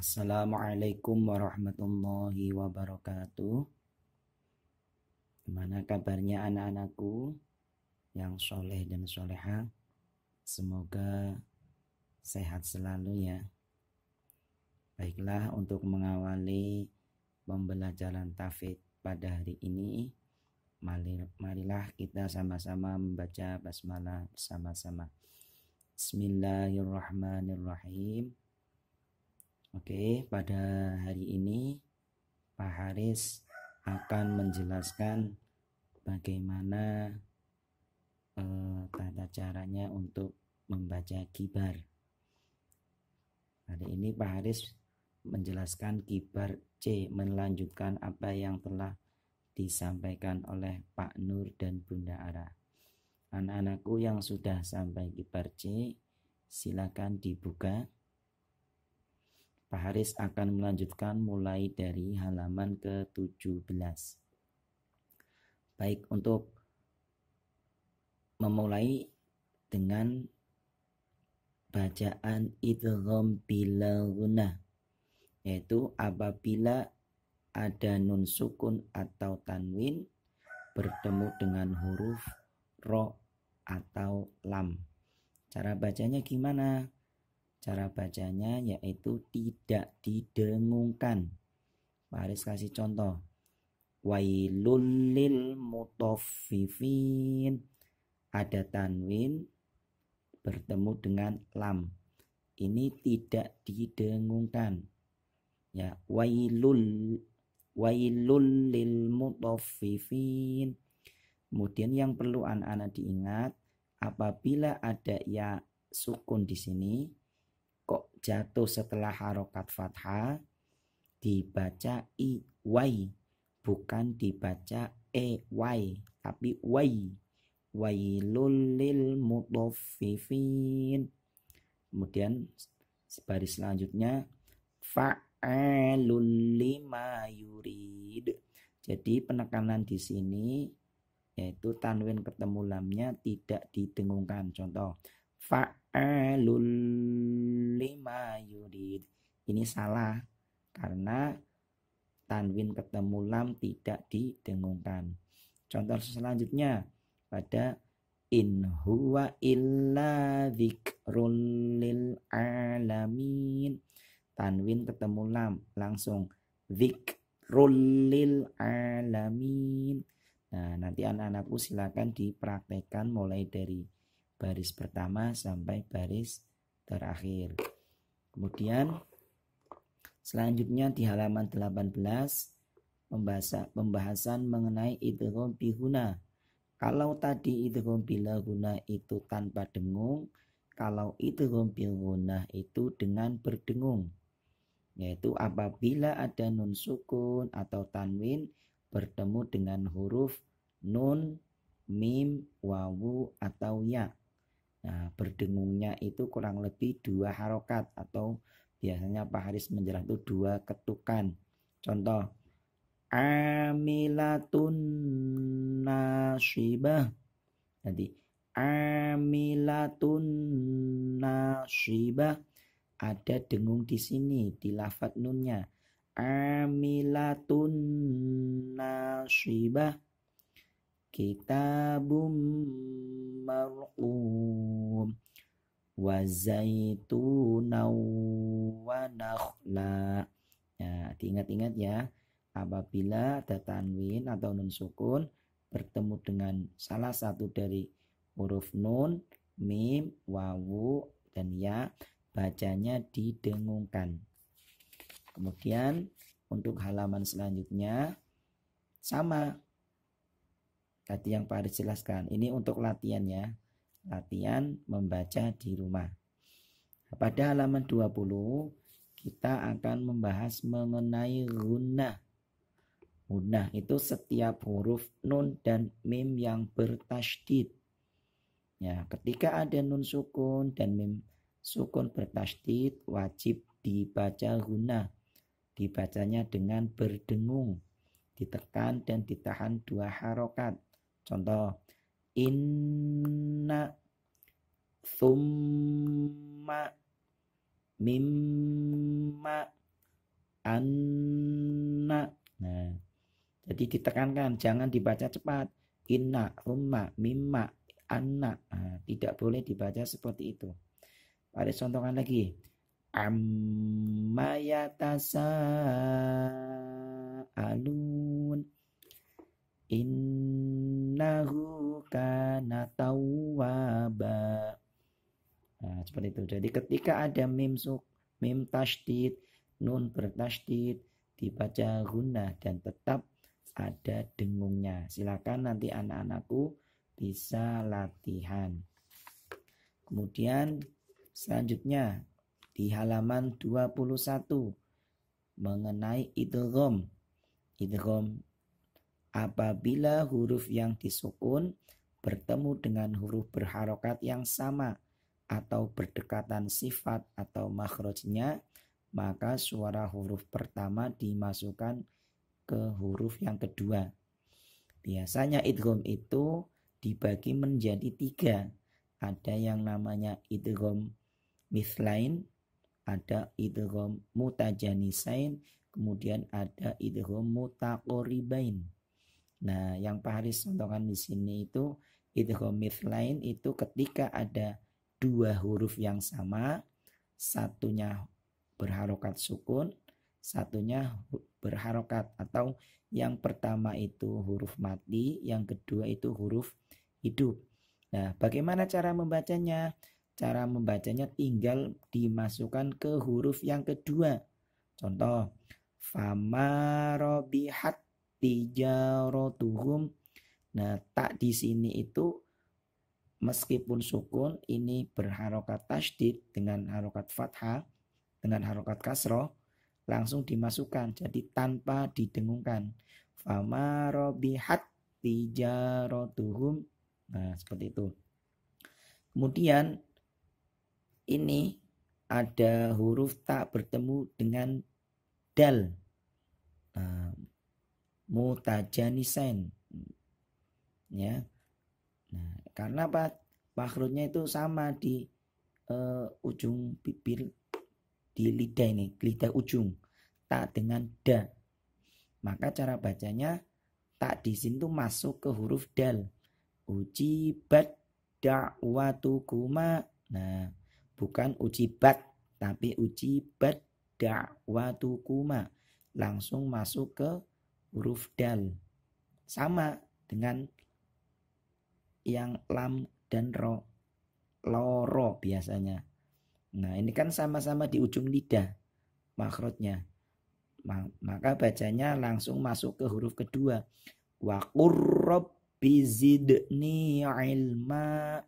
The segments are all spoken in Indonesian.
Assalamualaikum warahmatullahi wabarakatuh. Gimana kabarnya anak-anakku yang soleh dan soleha? Semoga sehat selalu ya. Baiklah untuk mengawali pembelajaran tafid pada hari ini marilah kita sama-sama membaca basmalah bersama-sama. Bismillahirrahmanirrahim. Oke, pada hari ini Pak Haris akan menjelaskan bagaimana eh, tata caranya untuk membaca kibar. Hari ini Pak Haris menjelaskan kibar C, melanjutkan apa yang telah disampaikan oleh Pak Nur dan Bunda Ara. Anak-anakku yang sudah sampai di C, silakan dibuka. Pak Haris akan melanjutkan mulai dari halaman ke-17. Baik, untuk memulai dengan bacaan idgham bila guna yaitu apabila ada nun sukun atau tanwin bertemu dengan huruf ro atau lam. Cara bacanya gimana? Cara bacanya yaitu tidak didengungkan. Pak aris kasih contoh. wailulil lil Ada tanwin bertemu dengan lam. Ini tidak didengungkan. Ya, wailul wailul lil mutaffifin kemudian yang perlu anak-anak diingat apabila ada ya sukun di sini kok jatuh setelah harokat fathah dibaca i wai, bukan dibaca e wai, tapi wai. wailul lil mutaffifin kemudian baris selanjutnya fa'alul lima jadi penekanan di sini yaitu tanwin ketemu lamnya tidak didengungkan. Contoh fa'alul lima yurid. Ini salah karena tanwin ketemu lam tidak didengungkan. Contoh selanjutnya pada in huwa illa lil alamin. Tanwin ketemu lam langsung zikr lil alamin. Nah, nanti anak-anakku silakan dipraktekkan mulai dari baris pertama sampai baris terakhir. Kemudian selanjutnya di halaman 18 pembahasan, pembahasan mengenai idgham bihuna. Kalau tadi idgham bila guna itu tanpa dengung, kalau idgham guna itu dengan berdengung yaitu apabila ada nun sukun atau tanwin bertemu dengan huruf nun, mim, wawu atau ya. Nah, berdengungnya itu kurang lebih dua harokat atau biasanya Pak Haris menjelaskan itu dua ketukan. Contoh, amilatun nasibah. Nanti, amilatun nasibah ada dengung di sini di lafat nunnya amilatun nasibah kitabum mar'um wa zaitunaw wa ya, diingat-ingat ya apabila ada tanwin atau nun sukun bertemu dengan salah satu dari huruf nun mim wawu dan ya bacanya didengungkan. Kemudian untuk halaman selanjutnya sama tadi yang Pak Aris jelaskan. Ini untuk latihan ya. Latihan membaca di rumah. Nah, pada halaman 20 kita akan membahas mengenai runa. Runa itu setiap huruf nun dan mim yang bertasydid. Ya, ketika ada nun sukun dan mim Sukun bertasdid wajib dibaca guna. Dibacanya dengan berdengung. Ditekan dan ditahan dua harokat. Contoh. Inna thumma mimma anna. Nah, jadi ditekankan, jangan dibaca cepat. Inna, thumma mimma, anna. Nah, tidak boleh dibaca seperti itu. Ada contohkan lagi. Amma alun innahu kana tawwaba. Nah, seperti itu. Jadi ketika ada mim suk, mim tasdid, nun bertasdid, dibaca guna dan tetap ada dengungnya. Silakan nanti anak-anakku bisa latihan. Kemudian Selanjutnya di halaman 21 mengenai idgham. Idgham apabila huruf yang disukun bertemu dengan huruf berharokat yang sama atau berdekatan sifat atau makhrajnya, maka suara huruf pertama dimasukkan ke huruf yang kedua. Biasanya idgham itu dibagi menjadi tiga. Ada yang namanya idgham Mislain ada idrom mutajanisain kemudian ada muta oribain. nah yang Pak Haris contohkan di sini itu idrom mislain itu ketika ada dua huruf yang sama satunya berharokat sukun satunya berharokat atau yang pertama itu huruf mati yang kedua itu huruf hidup nah bagaimana cara membacanya cara membacanya tinggal dimasukkan ke huruf yang kedua. Contoh, fama robihat tijarotuhum. Nah, tak di sini itu meskipun sukun ini berharokat tasdid dengan harokat fathah dengan harokat kasroh langsung dimasukkan jadi tanpa didengungkan fama robihat tijarotuhum nah seperti itu kemudian ini ada huruf tak bertemu dengan dal. Nah, mutajani sen Ya. Nah, karena apa? Makhrujnya itu sama di uh, ujung bibir di lidah ini, lidah ujung. Tak dengan da. Maka cara bacanya tak di sini tuh masuk ke huruf dal. Ujibat kuma Nah, bukan uji bat, tapi uji dakwatu kuma langsung masuk ke huruf dal sama dengan yang lam dan ro loro biasanya nah ini kan sama-sama di ujung lidah makrotnya maka bacanya langsung masuk ke huruf kedua wa qurrab bizidni ilma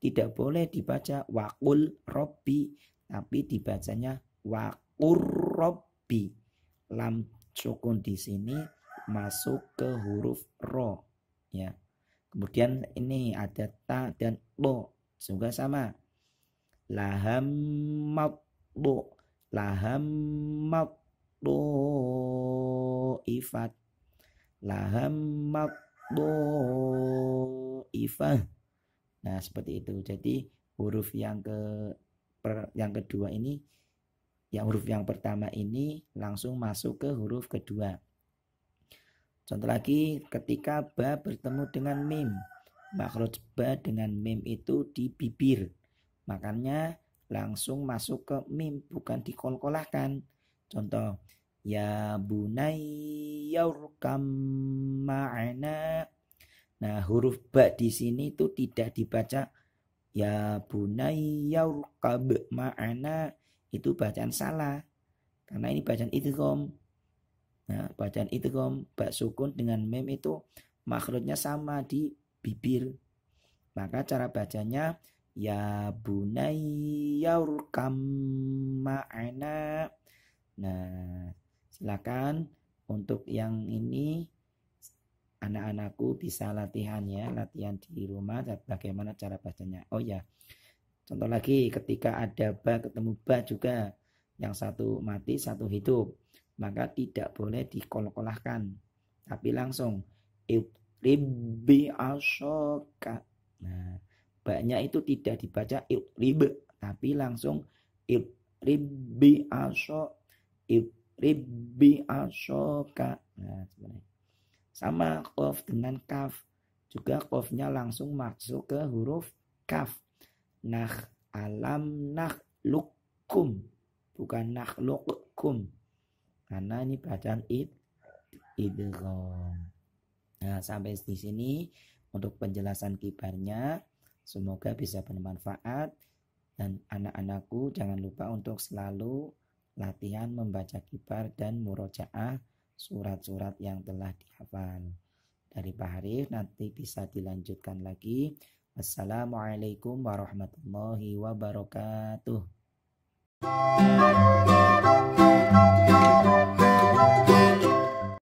tidak boleh dibaca wakul robbi tapi dibacanya wakur robbi lam sukun di sini masuk ke huruf ro ya kemudian ini ada ta dan lo juga sama laham matlo laham matlo ifat laham do ifat Nah, seperti itu. Jadi huruf yang ke per, yang kedua ini yang huruf yang pertama ini langsung masuk ke huruf kedua. Contoh lagi ketika ba bertemu dengan mim, makhraj ba dengan mim itu di bibir. Makanya langsung masuk ke mim bukan dikolkolahkan. Contoh ya bunayya urkam ma'ana Nah, huruf ba di sini itu tidak dibaca ya bunai bunayyaurkab ma'ana itu bacaan salah. Karena ini bacaan idgham. Nah, bacaan idgham ba sukun dengan mem itu makhluknya sama di bibir. Maka cara bacanya ya bunai bunayyaurkam ma'ana. Nah, silakan untuk yang ini anak-anakku bisa latihan ya, latihan di rumah bagaimana cara bacanya. Oh ya, contoh lagi ketika ada ba ketemu ba juga yang satu mati satu hidup maka tidak boleh dikolok-kolahkan, tapi langsung iqribi asoka nah banyak itu tidak dibaca rib, tapi langsung iqribi asok iqribi asoka nah sebenarnya sama kof dengan kaf. Juga kofnya langsung masuk ke huruf kaf. Nah alam nah lukum. Bukan nah lukum. Karena ini bacaan id idrom. Nah sampai di sini untuk penjelasan kibarnya. Semoga bisa bermanfaat dan anak-anakku jangan lupa untuk selalu latihan membaca kibar dan murojaah surat-surat yang telah dihafal. Dari Pak Harif nanti bisa dilanjutkan lagi. Wassalamualaikum warahmatullahi wabarakatuh.